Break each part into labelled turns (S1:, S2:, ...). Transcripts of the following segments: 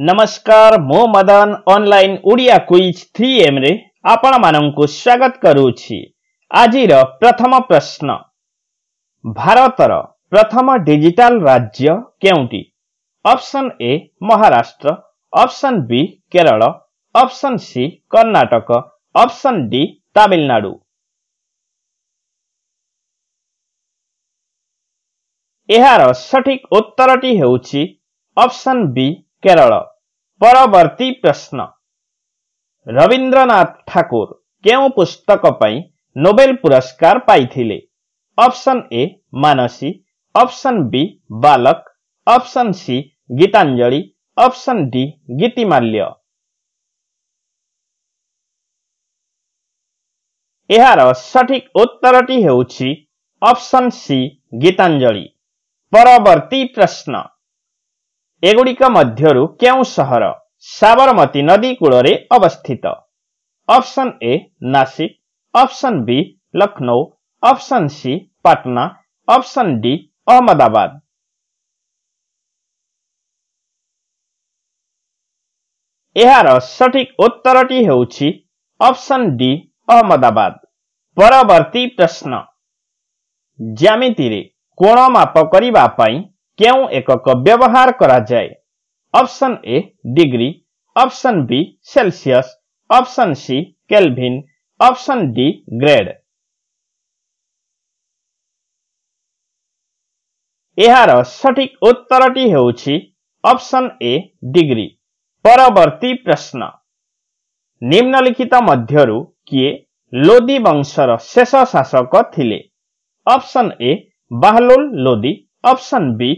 S1: नमस्कार मो Madan online Odia quiz three रे आपण मान को स्वागत करूची आज प्रथम प्रश्न भारतर प्रथम डिजिटल राज्य क्योंटी option A Maharashtra option B Kerala option C Karnataka option D Tamil Nadu यार सठिक उत्तर ऑप्शन बी केरल परवर्ती प्रश्न रवींद्रनाथ ठाकुर क्यों पुस्तक नोबेल पुरस्कार पाई option A Manasi option B Balaka option C Gitanjali option D Gitimalya ଏହାର ସଠିକ୍ ଉତ୍ତରଟି ହେଉଛି ଅପସନ୍ ସି ଗୀତାଞ୍ଜଳି ପରବର୍ତ୍ତୀ एगुडिक मध्यहरू क्याउँ सहर साबरमती नदी कुलरे अवस्थित option A Nashik option B Lucknow option C Patna option D Ahmedabad यहाँ सटिक उत्तर टी हो अप्सन डी अहमदाबाद परवर्ती प्रश्न ज्यामिति कोण माप करने क्यों एकक व्यवहार करा जाए option A degree option B Celsius option C Kelvin option D grade यार सठिक उत्तर ऑप्शन ए डिग्री परवर्ती प्रश्न निम्नलिखित मध्य किए लोदी वंशर शेष शासक थे option A Bahlol Lodi option B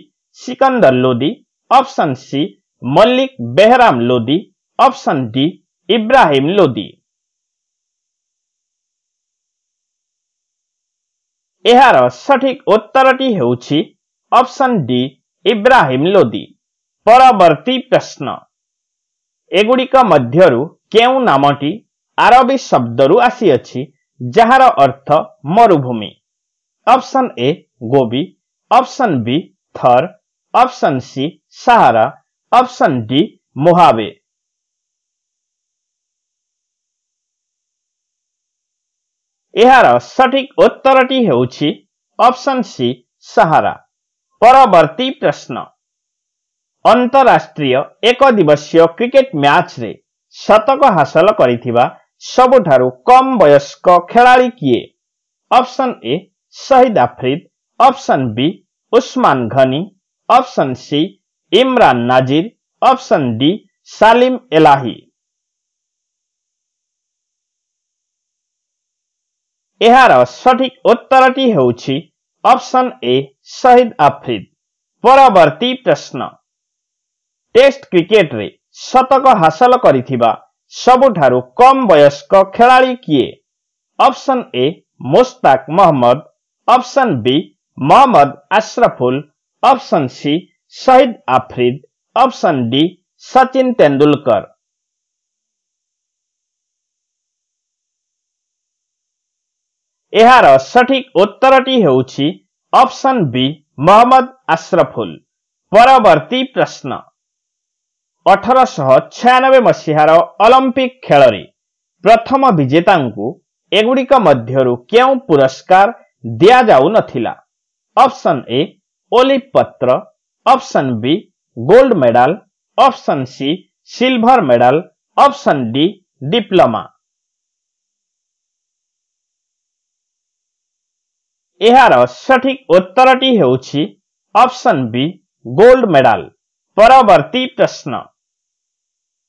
S1: Sikandar Lodi option C Malik Bairam Lodi option D Ibrahim Lodi এharo সঠিক উত্তরটি হেউছি অপশন ডি ইব্রাহিম লোদি পরবর্তী প্রশ্ন এগুডি কা মধ্যরু কেউ নামটি আরবী শব্দরু আসি আছি জহার অর্থ মরুভূমি option A Gobi option B Thar option C Sahara option D Mojave ଏହାର ସଠିକ ଉତ୍ତରଟି ହେଉଛି ଅପସନ୍ ସି ସାହାରା ପରବର୍ତ୍ତୀ ପ୍ରଶ୍ନ ଅନ୍ତରାଷ୍ଟ୍ରୀୟ ଏକ ଦିବସୀୟ କ୍ରିକେଟ୍ ମ୍ୟାଚ୍ରେ ଶତକ ହାସଲ କରିଥିବା ସବୁଠାରୁ କମ୍ ବୟସ୍କ ଖେଳାଳି କିଏ ଅପସନ୍ ଏ ଶହୀଦ ଆଫ୍ରିଦ option B Usman Ghani option C Imran Nazir option D Salim Elahi ଏହାର ସଠିକ୍ ଉତ୍ତରଟି ହେଉଛି ଅପସନ୍ ଏ ଶହୀଦ ଆଫ୍ରିଦ୍ ପରବର୍ତ୍ତୀ ପ୍ରଶ୍ନ ଟେଷ୍ଟ କ୍ରିକେଟରେ ଶତକ ହାସଲ କରିଥିବା ସବୁଠାରୁ କମ୍ ବୟସ୍କ ଖେଳାଳି କିଏ option A Mushtaq Mohammad option B Mohammad Ashraful option C Shahid Afridi option D Sachin Tendulkar ଏହାର ସଠିକ୍ ଉତ୍ତରଟି ହେଉଛି ଅପସନ୍ ବି ମହମ୍ମଦ ଆଶ୍ରଫୁଲ ପରବର୍ତ୍ତୀ ପ୍ରଶ୍ନ ଅଠରଶହ ଛୟାନବେ ମସିହାର ଅଲମ୍ପିକ୍ ଖେଳରେ ପ୍ରଥମ ବିଜେତାଙ୍କୁ ଏଗୁଡ଼ିକ ମଧ୍ୟରୁ କେଉଁ ପୁରସ୍କାର ଦିଆଯାଉନଥିଲା অপশন এ পলিপত্র option B gold medal option C silver medal option D diploma ইহানো সঠিক উত্তরটি হউছি অপশন বি গোল্ড মেডেল পরবর্তী প্রশ্ন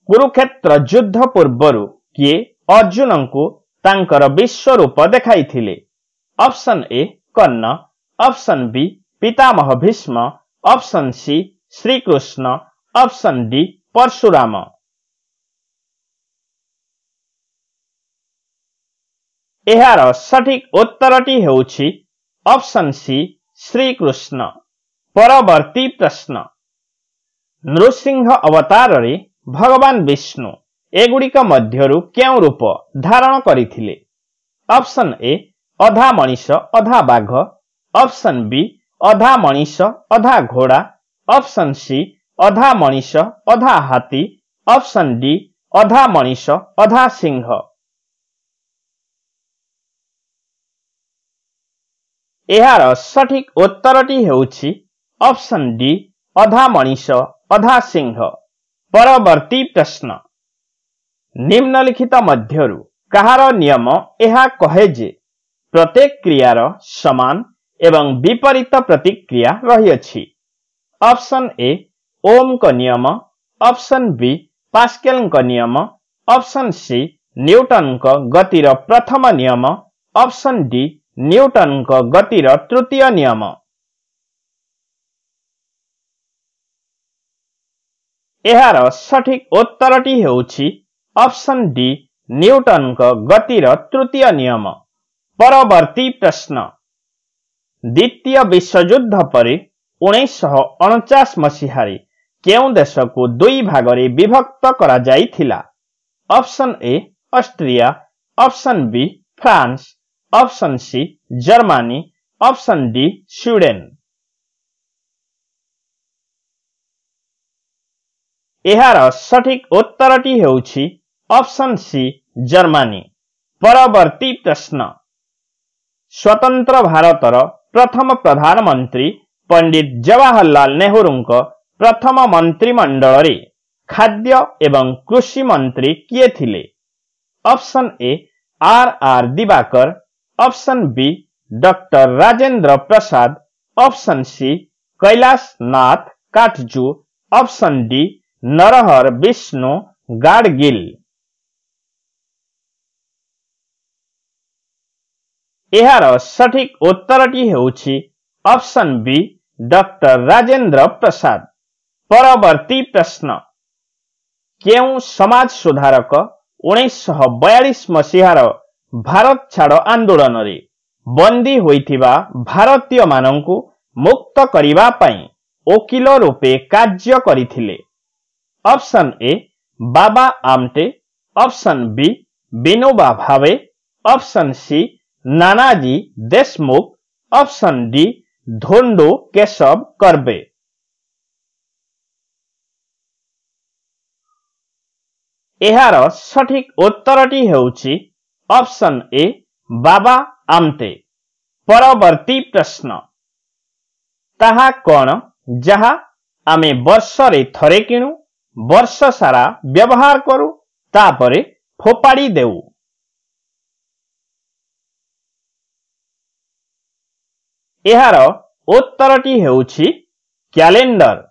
S1: குருক্ষেত্র যুদ্ধ পূর্বরু কে অর্জুনଙ୍କ কো তংকর বিশ্বরূপ দেখাইtile option A Karna option B পিতামহ Bhishma option C Shri Krishna option D Parashuram এহാര সঠিক উত্তরটি হউছি অপশন সি শ্রীকৃষ্ণ পরবর্তী প্রশ্ন নৃসিংহ অবতারে ভগবান বিষ্ণু এগুড়িকা মধ্যে রূপ কে রূপ ধারণ করি থিলে অপশন এ আধা মনিশ আধা বাঘ अप्सन बी अधा मनिस अधा घोडा अप्सन सी अधा मनिस अधा हाती अप्सन सिंह सठिक उत्तर अप्सन डी अधा मनिस अधा सिंह प्रश्न निम्नलिखित कहार नियम कहे जे प्रत्येक क्रियार समान ଏବଂ ବିପରୀତ ପ୍ରତିକ୍ରିୟା ରହିଅଛି ଅପସନ୍ ଏ ଓମ୍ଙ୍କ ନିୟମ ଅପସନ୍ ବି ପାସ୍କେଲ୍ଙ୍କ ନିୟମ ଅପସନ୍ ସି ନ୍ୟୁଟନ୍ଙ୍କ ଗତିର ପ୍ରଥମ ନିୟମ ଅପସନ୍ ଡି ନ୍ୟୁଟନ୍ଙ୍କ ଗତିର ତୃତୀୟ ନିୟମ ଏହାର ସଠିକ୍ ଉତ୍ତରଟି ହେଉଛି ଅପସନ୍ ଡି ନ୍ୟୁଟନ୍ଙ୍କ ଗତିର ତୃତୀୟ ନିୟମ ପରବର୍ତ୍ତୀ ପ୍ରଶ୍ନ द्वितीय विश्वयुद्ध परि उनीचाश मसहार देशको दुई भाग विभक्त करा जाई थिला option A Austria option D Sweden यहाँ सठिक उत्तर टी अप्सन सि जी पर प्रश्न स्वतन्त्र भारत र प्रथम प्रधानमंत्री पंडित जवाहरलाल नेहरू प्रथम मंत्रिमंडल खाद्य एवं कृषि मंत्री किए थे option A R R Diwakar option B doctor Rajendra Prasad option C Kailash Nath Katju option D Narhar Vishnu Gadgil ଏହାର ସଠିକ୍ ଉତ୍ତରଟି ହେଉଛି option B doctor Rajendra Prasad ପରବର୍ତ୍ତୀ ପ୍ରଶ୍ନ କେଉଁ ସମାଜ ସୁଧାରକ ଉଣେଇଶହ ବୟାଳିଶ ମସିହାର ଭାରତ ଛାଡ଼ ଆନ୍ଦୋଳନରେ ବନ୍ଦୀ ହୋଇଥିବା ଭାରତୀୟମାନଙ୍କୁ ମୁକ୍ତ କରିବା ପାଇଁ ଓକିଲ ରୂପେ କାର୍ଯ୍ୟ କରିଥିଲେ ଅପସନ୍ ଏ ବାବା ଆମଟେ option B Vinoba Bhave option C Nanaji Deshmukh option D Dhondu Keshav Karve ଏହାର ସଠିକ୍ ଉତ୍ତରଟି ହେଉଛି ଅପସନ୍ ଏ ବାବା ଆମତେ ପରବର୍ତ୍ତୀ ପ୍ରଶ୍ନ ତାହା କ'ଣ ଯାହା ଆମେ ବର୍ଷରେ ଥରେ କିଣୁ ବର୍ଷ ସାରା ବ୍ୟବହାର କରୁ ତାପରେ ଫୋପାଡ଼ି ଦେଉ ଏହାର ଉତ୍ତରଟି ହେଉଛି କ୍ୟାଲେଣ୍ଡର